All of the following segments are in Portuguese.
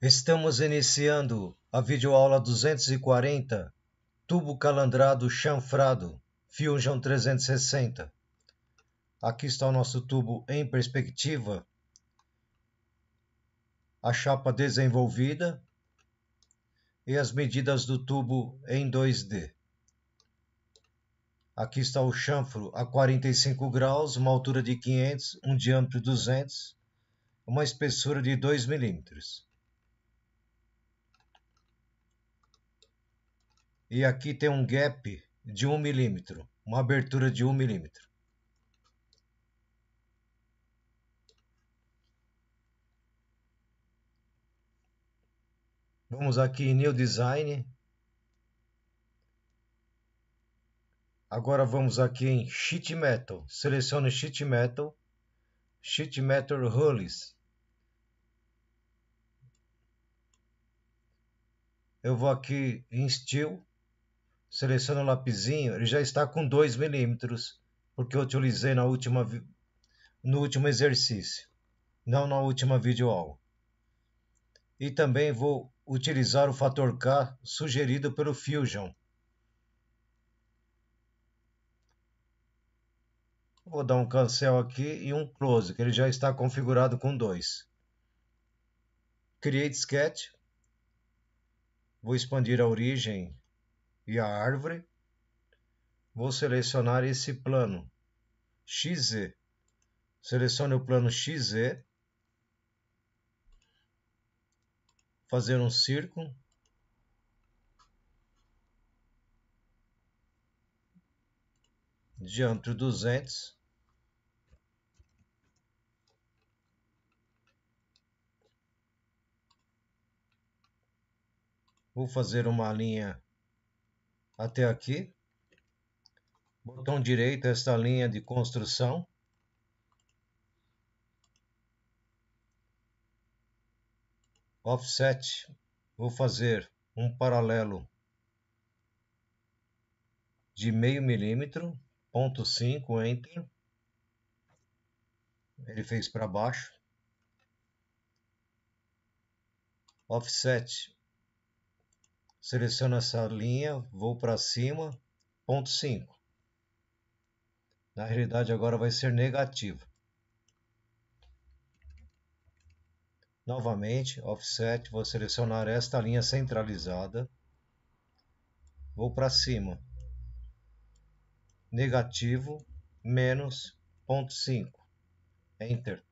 Estamos iniciando a videoaula 240, tubo calandrado chanfrado, Fusion 360. Aqui está o nosso tubo em perspectiva, a chapa desenvolvida e as medidas do tubo em 2D. Aqui está o chanfro a 45 graus, uma altura de 500, um diâmetro de 200, uma espessura de 2 milímetros. e aqui tem um gap de 1 milímetro, uma abertura de 1 milímetro. Vamos aqui em New Design. Agora vamos aqui em Sheet Metal. Selecione Sheet Metal. Sheet Metal Rolls. Eu vou aqui em Steel seleciono o lapisinho, ele já está com 2 milímetros, porque eu utilizei na última, no último exercício, não na última videoaula. E também vou utilizar o fator K sugerido pelo Fusion. Vou dar um cancel aqui e um close, que ele já está configurado com 2. Create Sketch. Vou expandir a origem e a árvore, vou selecionar esse plano XZ. Selecione o plano XZ, fazer um círculo, diâmetro 200, vou fazer uma linha até aqui. Botão direito, esta linha de construção. Offset, vou fazer um paralelo de meio milímetro, ponto 5, enter. Ele fez para baixo. Offset, seleciono essa linha, vou para cima, ponto 5. Na realidade agora vai ser negativo. Novamente, offset, vou selecionar esta linha centralizada. Vou para cima. Negativo, menos 0.5. Enter.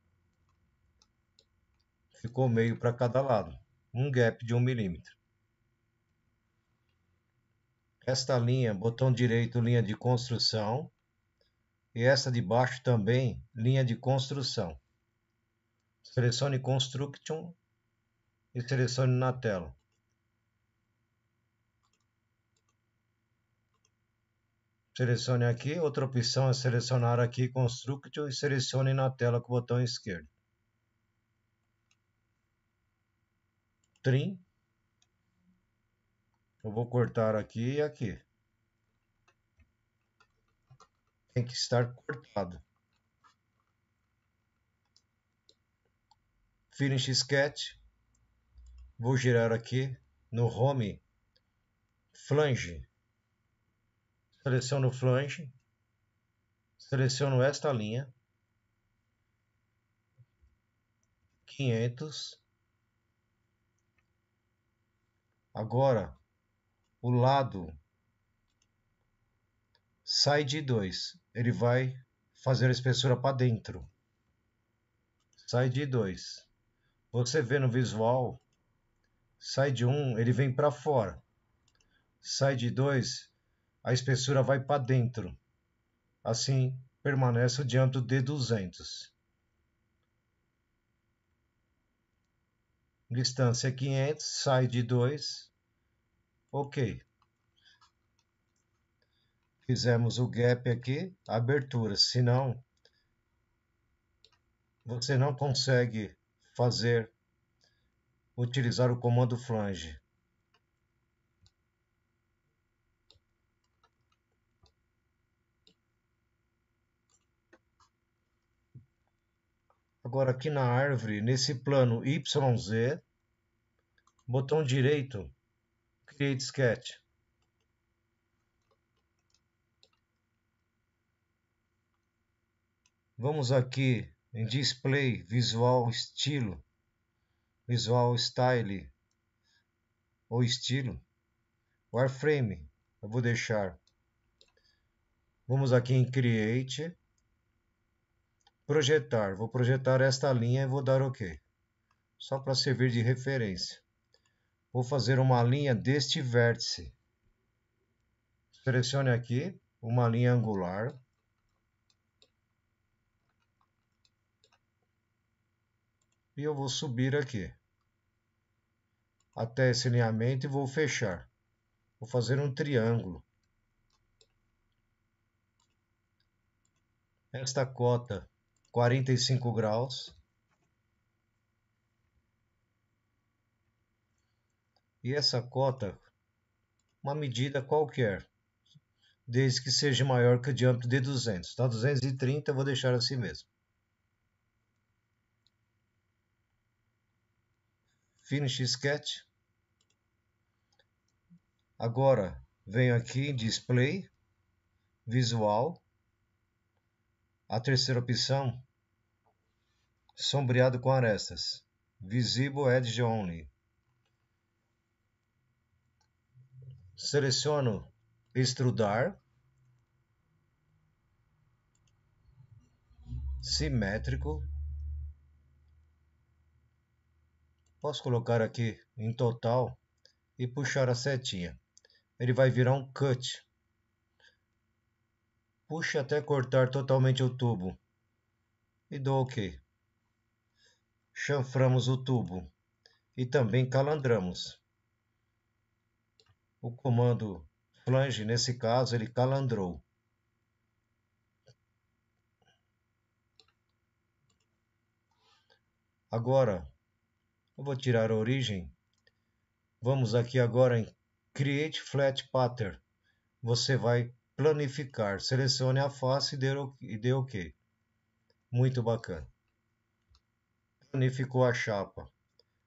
Ficou meio para cada lado. Um gap de 1 um milímetro esta linha, botão direito, linha de construção, e esta de baixo também, linha de construção. Selecione Construction e selecione na tela. Selecione aqui, outra opção é selecionar aqui Construction e selecione na tela com o botão esquerdo. Trim eu vou cortar aqui e aqui. Tem que estar cortado. Finish Sketch. Vou girar aqui no Home Flange. Seleciono o flange. Seleciono esta linha. 500. Agora, o lado sai de 2. Ele vai fazer a espessura para dentro. Sai de 2. Você vê no visual, sai de 1, um, ele vem para fora. Sai de 2, a espessura vai para dentro. Assim, permanece o diâmetro de 200. Distância 500, é sai de 2. Ok fizemos o gap aqui, abertura, senão você não consegue fazer, utilizar o comando flange. Agora aqui na árvore, nesse plano YZ, botão direito, Create Sketch. Vamos aqui em display, visual estilo, visual style ou estilo, wireframe, eu vou deixar. Vamos aqui em create, projetar, vou projetar esta linha e vou dar ok, só para servir de referência. Vou fazer uma linha deste vértice. Selecione aqui uma linha angular e eu vou subir aqui até esse alinhamento e vou fechar. Vou fazer um triângulo. Esta cota 45 graus. E essa cota, uma medida qualquer, desde que seja maior que o diâmetro de 200. está 230 eu vou deixar assim mesmo. Finish Sketch. Agora venho aqui em Display, Visual. A terceira opção, sombreado com arestas, Visible Edge Only. Seleciono Extrudar, Simétrico, Posso colocar aqui em total e puxar a setinha. Ele vai virar um cut. Puxe até cortar totalmente o tubo. E dou OK. Chanframos o tubo. E também calandramos. O comando flange, nesse caso, ele calandrou. Agora, eu vou tirar a origem. Vamos aqui agora em Create Flat Pattern. Você vai planificar. Selecione a face e dê OK. Muito bacana. Planificou a chapa.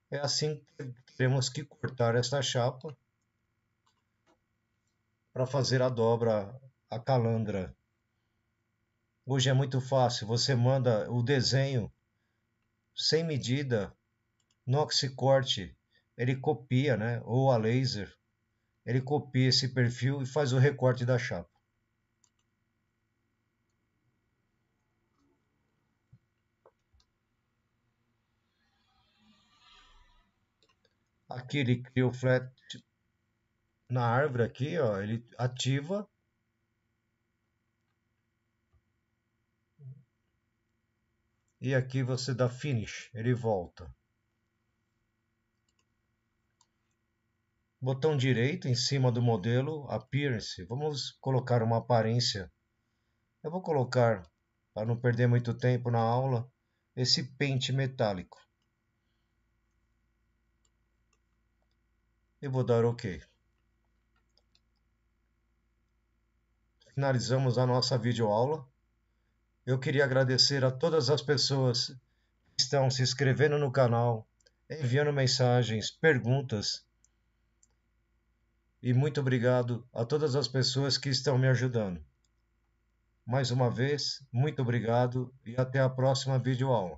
É assim que temos que cortar esta chapa para fazer a dobra, a calandra. Hoje é muito fácil, você manda o desenho sem medida Noxicorte, ele copia, né? Ou a laser, ele copia esse perfil e faz o recorte da chapa. Aqui ele cria o flat na árvore aqui, ó, ele ativa e aqui você dá finish, ele volta. botão direito em cima do modelo Appearance, vamos colocar uma aparência. Eu vou colocar, para não perder muito tempo na aula, esse pente metálico. E vou dar OK. Finalizamos a nossa videoaula. Eu queria agradecer a todas as pessoas que estão se inscrevendo no canal, enviando mensagens, perguntas e muito obrigado a todas as pessoas que estão me ajudando. Mais uma vez, muito obrigado e até a próxima videoaula.